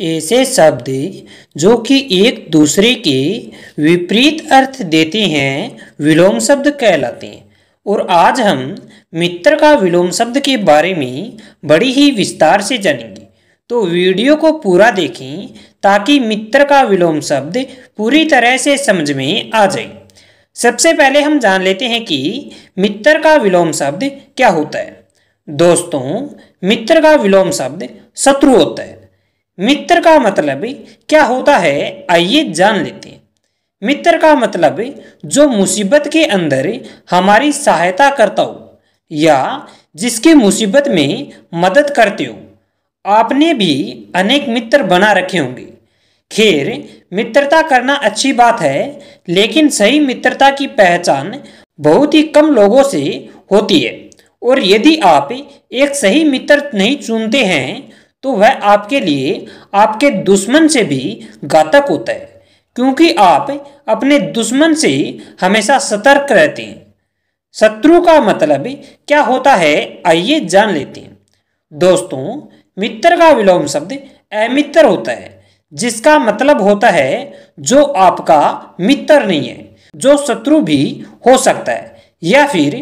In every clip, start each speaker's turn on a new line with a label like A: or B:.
A: ऐसे शब्द जो कि एक दूसरे के विपरीत अर्थ देते हैं विलोम शब्द कहलाते हैं और आज हम मित्र का विलोम शब्द के बारे में बड़ी ही विस्तार से जानेंगे तो वीडियो को पूरा देखें ताकि मित्र का विलोम शब्द पूरी तरह से समझ में आ जाए सबसे पहले हम जान लेते हैं कि मित्र का विलोम शब्द क्या होता है दोस्तों मित्र का विलोम शब्द शत्रु होता है मित्र का मतलब क्या होता है आइए जान लेते हैं मित्र का मतलब जो मुसीबत के अंदर हमारी सहायता करता हो या जिसकी मुसीबत में मदद करते हो आपने भी अनेक मित्र बना रखे होंगे खैर मित्रता करना अच्छी बात है लेकिन सही मित्रता की पहचान बहुत ही कम लोगों से होती है और यदि आप एक सही मित्र नहीं चुनते हैं तो वह आपके लिए आपके दुश्मन से भी घातक होता है क्योंकि आप अपने दुश्मन से हमेशा सतर्क रहते हैं शत्रु का मतलब क्या होता है आइए जान लेते हैं दोस्तों मित्र का विलोम शब्द अमित्र होता है जिसका मतलब होता है जो आपका मित्र नहीं है जो शत्रु भी हो सकता है या फिर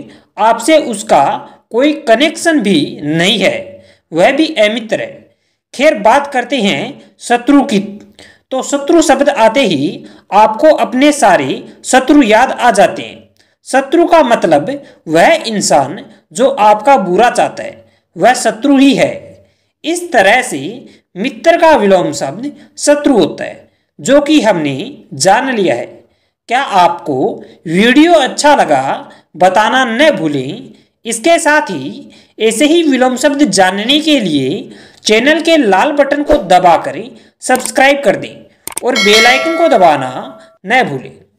A: आपसे उसका कोई कनेक्शन भी नहीं है वह भी अमित्र है खैर बात करते हैं शत्रु की तो शत्रु शब्द आते ही आपको अपने सारे शत्रु याद आ जाते हैं शत्रु का मतलब वह इंसान जो आपका बुरा चाहता है वह शत्रु ही है इस तरह से मित्र का विलोम शब्द शत्रु होता है जो कि हमने जान लिया है क्या आपको वीडियो अच्छा लगा बताना न भूलें इसके साथ ही ऐसे ही विलोम शब्द जानने के लिए चैनल के लाल बटन को दबा कर सब्सक्राइब कर दें और बेल आइकन को दबाना न भूलें